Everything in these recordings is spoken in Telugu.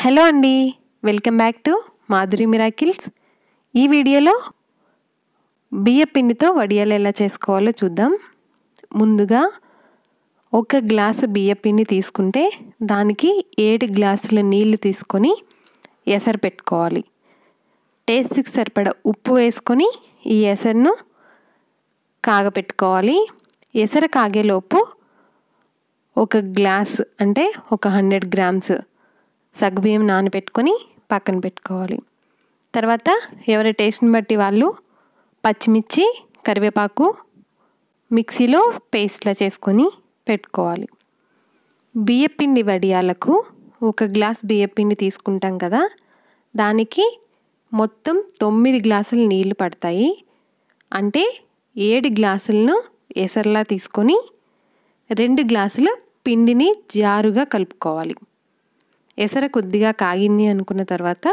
హలో అండి welcome back to Madhuri miracles ఈ వీడియోలో బియ్య పిండితో వడియాలు ఎలా చేసుకోవాలో చూద్దాం ముందుగా ఒక గ్లాసు బియ్య పిండి తీసుకుంటే దానికి ఏడు గ్లాసుల నీళ్లు తీసుకొని ఎసరు పెట్టుకోవాలి టేస్ట్కి సరిపడ ఉప్పు వేసుకొని ఈ ఎసరును కాగపెట్టుకోవాలి ఎసరు కాగేలోపు ఒక గ్లాస్ అంటే ఒక హండ్రెడ్ గ్రామ్స్ సగ్గుబియ్యం నానబెట్టుకొని పక్కన పెట్టుకోవాలి తర్వాత ఎవరి టేస్ట్ని బట్టి వాళ్ళు పచ్చిమిర్చి కరివేపాకు మిక్సీలో పేస్ట్లా చేసుకొని పెట్టుకోవాలి బియ్యపిండి వడియాలకు ఒక గ్లాస్ బియ్యపిండి తీసుకుంటాం కదా దానికి మొత్తం తొమ్మిది గ్లాసులు నీళ్లు పడతాయి అంటే ఏడు గ్లాసులను ఎసర్లా తీసుకొని రెండు గ్లాసులు పిండిని జారుగా కలుపుకోవాలి ఎసర కొద్దిగా కాగింది అనుకున్న తర్వాత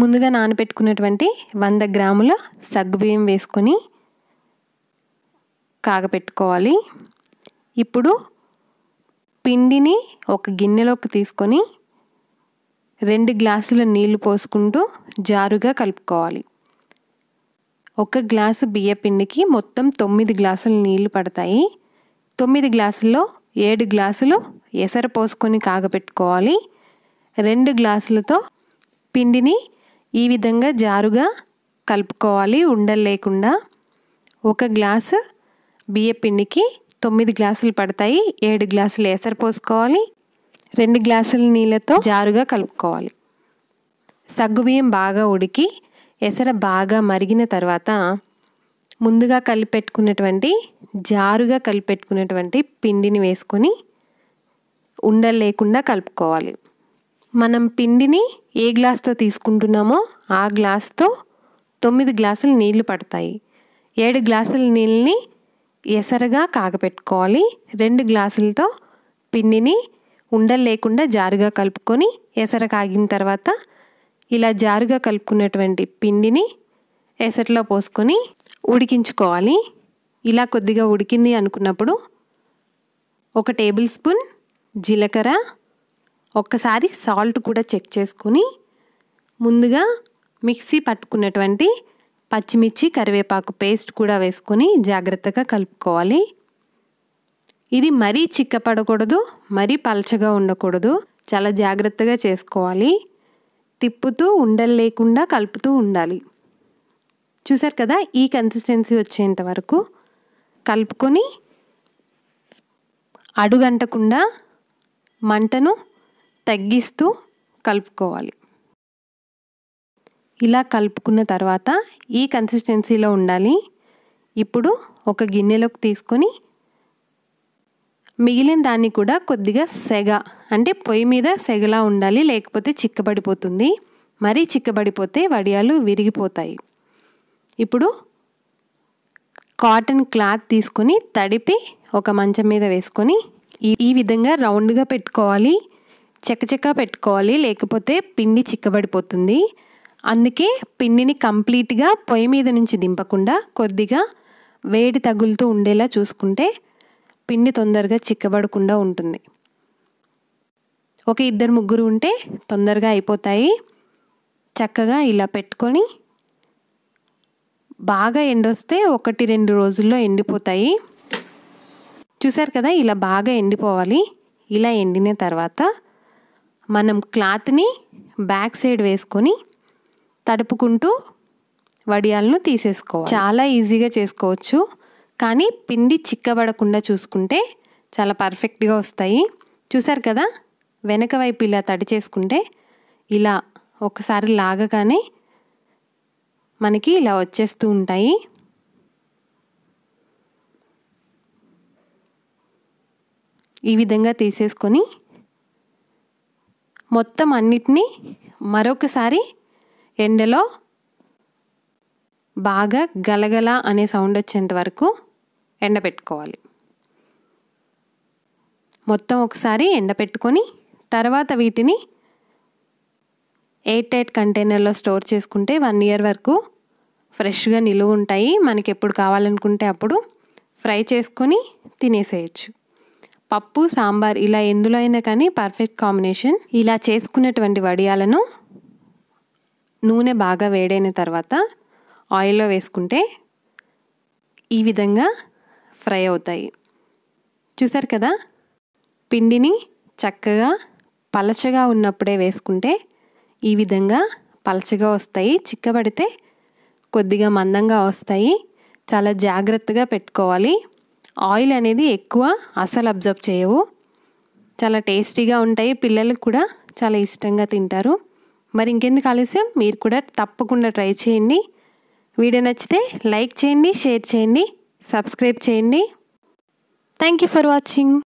ముందుగా నానబెట్టుకున్నటువంటి వంద గ్రాముల సగ్గుబియ్యం వేసుకొని కాగపెట్టుకోవాలి ఇప్పుడు పిండిని ఒక గిన్నెలోకి తీసుకొని రెండు గ్లాసుల నీళ్లు పోసుకుంటూ జారుగా కలుపుకోవాలి ఒక గ్లాసు బియ్య పిండికి మొత్తం తొమ్మిది గ్లాసుల నీళ్లు పడతాయి తొమ్మిది గ్లాసుల్లో ఏడు గ్లాసులు ఎసర పోసుకొని కాగపెట్టుకోవాలి రెండు గ్లాసులతో పిండిని ఈ విధంగా జారుగా కలుపుకోవాలి ఉండలు లేకుండా ఒక గ్లాసు బియ్యపిండికి తొమ్మిది గ్లాసులు పడతాయి ఏడు గ్లాసులు ఎసరు పోసుకోవాలి రెండు గ్లాసుల నీళ్ళతో జారుగా కలుపుకోవాలి సగ్గుబియ్యం బాగా ఉడికి ఎసర బాగా మరిగిన తర్వాత ముందుగా కలిపెట్టుకున్నటువంటి జారుగా కలిపెట్టుకున్నటువంటి పిండిని వేసుకొని ఉండలు లేకుండా కలుపుకోవాలి మనం పిండిని ఏ గ్లాస్తో తీసుకుంటున్నామో ఆ గ్లాస్తో తొమ్మిది గ్లాసులు నీళ్లు పడతాయి ఏడు గ్లాసుల నీళ్ళని ఎసరగా కాగపెట్టుకోవాలి రెండు గ్లాసులతో పిండిని ఉండలు లేకుండా జారుగా కలుపుకొని ఎసర కాగిన తర్వాత ఇలా జారుగా కలుపుకున్నటువంటి పిండిని ఎసట్లో పోసుకొని ఉడికించుకోవాలి ఇలా కొద్దిగా ఉడికింది అనుకున్నప్పుడు ఒక టేబుల్ స్పూన్ జీలకర్ర ఒక్కసారి సాల్ట్ కూడా చెక్ చేసుకుని ముందుగా మిక్సీ పట్టుకున్నటువంటి పచ్చిమిర్చి కరివేపాకు పేస్ట్ కూడా వేసుకొని జాగ్రత్తగా కలుపుకోవాలి ఇది మరీ చిక్కపడకూడదు మరీ పలచగా ఉండకూడదు చాలా జాగ్రత్తగా చేసుకోవాలి తిప్పుతూ ఉండలు లేకుండా కలుపుతూ ఉండాలి చూసారు కదా ఈ కన్సిస్టెన్సీ వచ్చేంత వరకు కలుపుకొని అడుగంటకుండా మంటను తగ్గిస్తూ కలుపుకోవాలి ఇలా కలుపుకున్న తర్వాత ఈ కన్సిస్టెన్సీలో ఉండాలి ఇప్పుడు ఒక గిన్నెలోకి తీసుకొని మిగిలిన దాన్ని కూడా కొద్దిగా సెగ అంటే పొయ్యి మీద సెగలా ఉండాలి లేకపోతే చిక్కబడిపోతుంది మరీ చిక్కబడిపోతే వడియాలు విరిగిపోతాయి ఇప్పుడు కాటన్ క్లాత్ తీసుకొని తడిపి ఒక మంచం మీద వేసుకొని ఈ విధంగా రౌండ్గా పెట్టుకోవాలి చకచకా పెట్టుకోవాలి లేకపోతే పిండి చిక్కబడిపోతుంది అందుకే పిండిని కంప్లీట్గా పొయ్యి మీద నుంచి దింపకుండా కొద్దిగా వేడి తగులుతూ ఉండేలా చూసుకుంటే పిండి తొందరగా చిక్కబడకుండా ఉంటుంది ఒక ఇద్దరు ముగ్గురు ఉంటే తొందరగా అయిపోతాయి చక్కగా ఇలా పెట్టుకొని బాగా ఎండొస్తే ఒకటి రెండు రోజుల్లో ఎండిపోతాయి చూసారు కదా ఇలా బాగా ఎండిపోవాలి ఇలా ఎండిన తర్వాత మనం క్లాత్ని బ్యాక్ సైడ్ వేసుకొని తడుపుకుంటూ వడియాలను తీసేసుకోవాలి చాలా ఈజీగా చేసుకోవచ్చు కానీ పిండి చిక్కబడకుండా చూసుకుంటే చాలా పర్ఫెక్ట్గా వస్తాయి చూసారు కదా వెనక వైపు ఇలా తడి చేసుకుంటే ఇలా ఒకసారి లాగగానే మనకి ఇలా వచ్చేస్తూ ఉంటాయి ఈ విధంగా తీసేసుకొని మొత్తం అన్నిటినీ మరొకసారి ఎండలో బాగా గలగల అనే సౌండ్ వచ్చేంత వరకు ఎండపెట్టుకోవాలి మొత్తం ఒకసారి ఎండపెట్టుకొని తర్వాత వీటిని ఎయిట్ ఎయిట్ కంటైనర్లో స్టోర్ చేసుకుంటే వన్ ఇయర్ వరకు ఫ్రెష్గా నిలువ ఉంటాయి మనకి ఎప్పుడు కావాలనుకుంటే అప్పుడు ఫ్రై చేసుకొని తినేసేయచ్చు పప్పు సాంబార్ ఇలా ఎందులో అయినా కానీ పర్ఫెక్ట్ కాంబినేషన్ ఇలా చేసుకున్నటువంటి వడియాలను నూనె బాగా వేడైన తర్వాత ఆయిల్లో వేసుకుంటే ఈ విధంగా ఫ్రై అవుతాయి చూసారు కదా పిండిని చక్కగా పలచగా ఉన్నప్పుడే వేసుకుంటే ఈ విధంగా పలచగా వస్తాయి చిక్కబడితే కొద్దిగా మందంగా వస్తాయి చాలా జాగ్రత్తగా పెట్టుకోవాలి ఆయిల్ అనేది ఎక్కువ అసలు అబ్జర్వ్ చేయవు చాలా టేస్టీగా ఉంటాయి పిల్లలకు కూడా చాలా ఇష్టంగా తింటారు మరి ఇంకెందుకు ఆలస్యం మీరు కూడా తప్పకుండా ట్రై చేయండి వీడియో నచ్చితే లైక్ చేయండి షేర్ చేయండి సబ్స్క్రైబ్ చేయండి థ్యాంక్ యూ ఫర్ వాచింగ్